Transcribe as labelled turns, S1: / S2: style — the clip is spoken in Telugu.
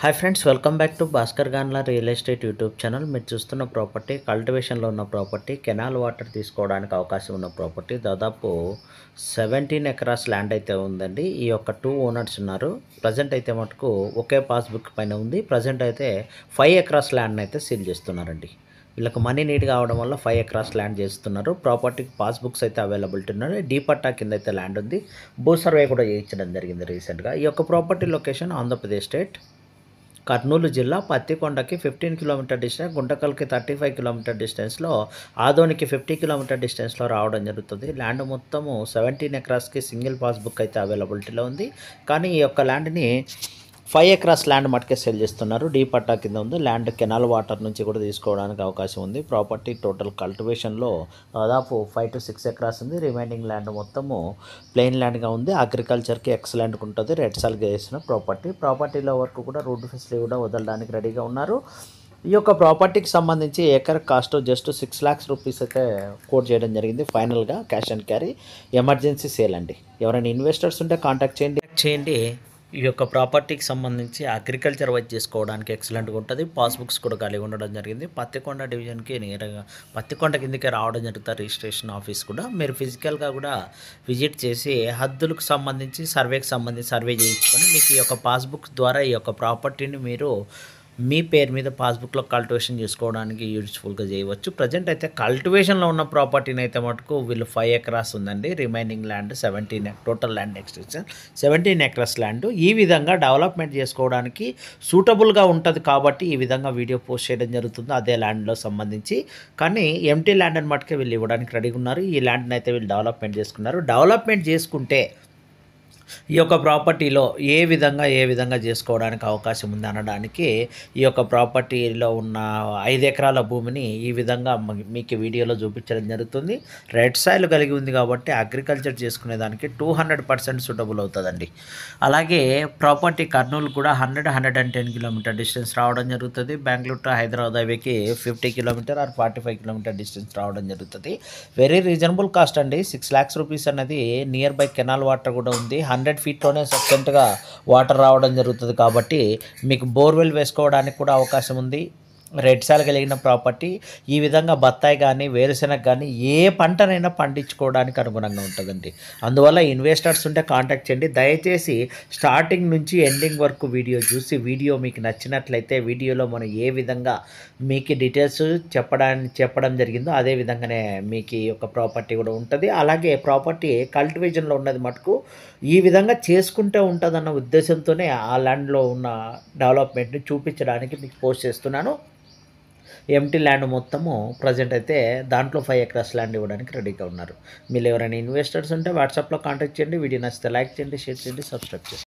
S1: hi friends welcome back to Bhaskar Ganla real estate YouTube channel మీరు చూస్తున్న ప్రాపర్టీ కల్టివేషన్లో ఉన్న ప్రాపర్టీ కెనాల్ వాటర్ తీసుకోవడానికి అవకాశం ఉన్న ప్రాపర్టీ దాదాపు సెవెంటీన్ ఎకరాస్ ల్యాండ్ అయితే ఉందండి ఈ యొక్క టూ ఓనర్స్ ఉన్నారు ప్రజెంట్ అయితే మటుకు ఒకే పాస్బుక్ పైన ఉంది ప్రజెంట్ అయితే ఫైవ్ ఎకరాస్ ల్యాండ్ అయితే సీల్ చేస్తున్నారండి వీళ్ళకి మనీ నీట్ కావడం వల్ల ఫైవ్ ఎకరాస్ ల్యాండ్ చేస్తున్నారు ప్రాపర్టీకి పాస్బుక్స్ అయితే అవైలబిలిటీ ఉన్నాయి డీ పట్టా కింద అయితే ల్యాండ్ ఉంది భూ సర్వే కూడా చేయించడం జరిగింది రీసెంట్గా ఈ యొక్క property location Andhra Pradesh state Kurnool జిల్లా పత్తికొండకి ఫిఫ్టీన్ కిలోమీటర్ డిస్టెన్స్ గుంటకల్కి థర్టీ ఫైవ్ కిలోమీటర్ డిస్టెన్స్లో ఆదోనికి ఫిఫ్టీ కిలోమీటర్ డిస్టెన్స్లో రావడం జరుగుతుంది ల్యాండ్ మొత్తము సెవెంటీన్ ఎకరాస్కి సింగిల్ పాస్బుక్ అయితే అవైలబిలిటీలో ఉంది కానీ ఈ యొక్క ల్యాండ్ని ఫైవ్ ఎకరాస్ ల్యాండ్ మటుకే సెల్ చేస్తున్నారు డీ పట్టా కింద ఉంది ల్యాండ్ కెనాల్ వాటర్ నుంచి కూడా తీసుకోవడానికి అవకాశం ఉంది ప్రాపర్టీ టోటల్ కల్టివేషన్లో దాదాపు ఫైవ్ టు సిక్స్ ఎకరాస్ ఉంది రిమైనింగ్ ల్యాండ్ మొత్తము ప్లెయిన్ ల్యాండ్గా ఉంది అగ్రికల్చర్కి ఎక్సలెంట్గా ఉంటుంది రెడ్ సాల్గా చేసిన ప్రాపర్టీ ప్రాపర్టీలో వరకు కూడా రోడ్డు ఫెసిలిటీ కూడా వదలడానికి రెడీగా ఉన్నారు ఈ యొక్క ప్రాపర్టీకి సంబంధించి acre cost just six lakhs rupees అయితే కోట్ చేయడం జరిగింది ఫైనల్గా cash and carry emergency sale అండి ఎవరైనా ఇన్వెస్టర్స్ ఉంటే కాంటాక్ట్ చేయండి చేయండి ఈ యొక్క ప్రాపర్టీకి సంబంధించి అగ్రికల్చర్ వైజ్ చేసుకోవడానికి ఎక్సలెంట్గా ఉంటుంది పాస్బుక్స్ కూడా కలిగి ఉండడం జరిగింది పత్తికొండ డివిజన్కి నేరుగా పత్తికొండ కిందకి రావడం జరుగుతుంది రిజిస్ట్రేషన్ ఆఫీస్ కూడా మీరు ఫిజికల్గా కూడా విజిట్ చేసి హద్దులకు సంబంధించి సర్వేకి సంబంధించి సర్వే చేయించుకొని మీకు ఈ యొక్క పాస్బుక్ ద్వారా ఈ యొక్క ప్రాపర్టీని మీరు మీ పేరు మీద పాస్బుక్లో కల్టివేషన్ చేసుకోవడానికి యూజ్ఫుల్గా చేయవచ్చు ప్రజెంట్ అయితే కల్టివేషన్లో ఉన్న ప్రాపర్టీని అయితే మటుకు వీళ్ళు ఫైవ్ ఎకరాస్ ఉందండి remaining land seventeen total land extension seventeen acres land ఈ విధంగా డెవలప్మెంట్ చేసుకోవడానికి సూటబుల్గా ఉంటుంది కాబట్టి ఈ విధంగా వీడియో పోస్ట్ చేయడం జరుగుతుంది అదే ల్యాండ్లో సంబంధించి కానీ ఎంటీ ల్యాండ్ అని మటుకే వీళ్ళు ఇవ్వడానికి రెడీగా ఉన్నారు ఈ ల్యాండ్ని అయితే వీళ్ళు డెవలప్మెంట్ చేసుకున్నారు డెవలప్మెంట్ చేసుకుంటే ఈ యొక్క ప్రాపర్టీలో ఏ విధంగా ఏ విధంగా చేసుకోవడానికి అవకాశం ఉంది అనడానికి ఈ యొక్క ప్రాపర్టీలో ఉన్న ఐదు ఎకరాల భూమిని ఈ విధంగా మీకు వీడియోలో చూపించడం జరుగుతుంది రెడ్ సాయిల్ కలిగి ఉంది కాబట్టి అగ్రికల్చర్ చేసుకునే దానికి టూ హండ్రెడ్ పర్సెంట్ సూటబుల్ అవుతుందండి అలాగే ప్రాపర్టీ కర్నూలు కూడా hundred hundred and ten kilometre distance రావడం జరుగుతుంది బెంగళూరు టు హైదరాబాద్ హైవేకి fifty kilometre or forty five kilometre distance రావడం జరుగుతుంది వెరీ రీజనబుల్ కాస్ట్ అండి సిక్స్ ల్యాక్స్ రూపీస్ అనేది నియర్ బై కెనాల్ వాటర్ కూడా ఉంది హండ్రెడ్ ఫీట్లోనే సఫిషియెంట్గా వాటర్ రావడం జరుగుతుంది కాబట్టి మీకు బోర్వెల్ వేసుకోవడానికి కూడా అవకాశం ఉంది రెడ్ సెల్ కలిగిన ప్రాపర్టీ ఈ విధంగా బత్తాయి కానీ వేరుశెనగ కానీ ఏ పంటనైనా పండించుకోవడానికి అనుగుణంగా ఉంటుందండి అందువల్ల ఇన్వెస్టర్స్ ఉంటే కాంటాక్ట్ చేయండి దయచేసి స్టార్టింగ్ నుంచి ఎండింగ్ వరకు వీడియో చూసి వీడియో మీకు నచ్చినట్లయితే వీడియోలో మనం ఏ విధంగా మీకు డీటెయిల్స్ చెప్పడానికి చెప్పడం జరిగిందో అదే విధంగానే మీకు యొక్క ప్రాపర్టీ కూడా ఉంటుంది అలాగే ప్రాపర్టీ కల్టివేషన్లో ఉన్నది మటుకు ఈ విధంగా చేసుకుంటే ఉంటుందన్న ఉద్దేశంతోనే ఆ ల్యాండ్లో ఉన్న డెవలప్మెంట్ని చూపించడానికి మీకు పోస్ట్ చేస్తున్నాను ఎంటీ ల్యాండ్ మొత్తము ప్రజెంట్ అయితే దాంట్లో ఫైవ్ ఎకరాస్ ల్యాండ్ ఇవ్వడానికి రెడీగా ఉన్నారు మీరు ఎవరైనా ఇన్వెస్టర్స్ ఉంటే వాట్సాప్లో కాంటాక్ట్ చేయండి వీడియో నచ్చితే లైక్ చేయండి షేర్ చేయండి సబ్స్క్రైబ్ చేయండి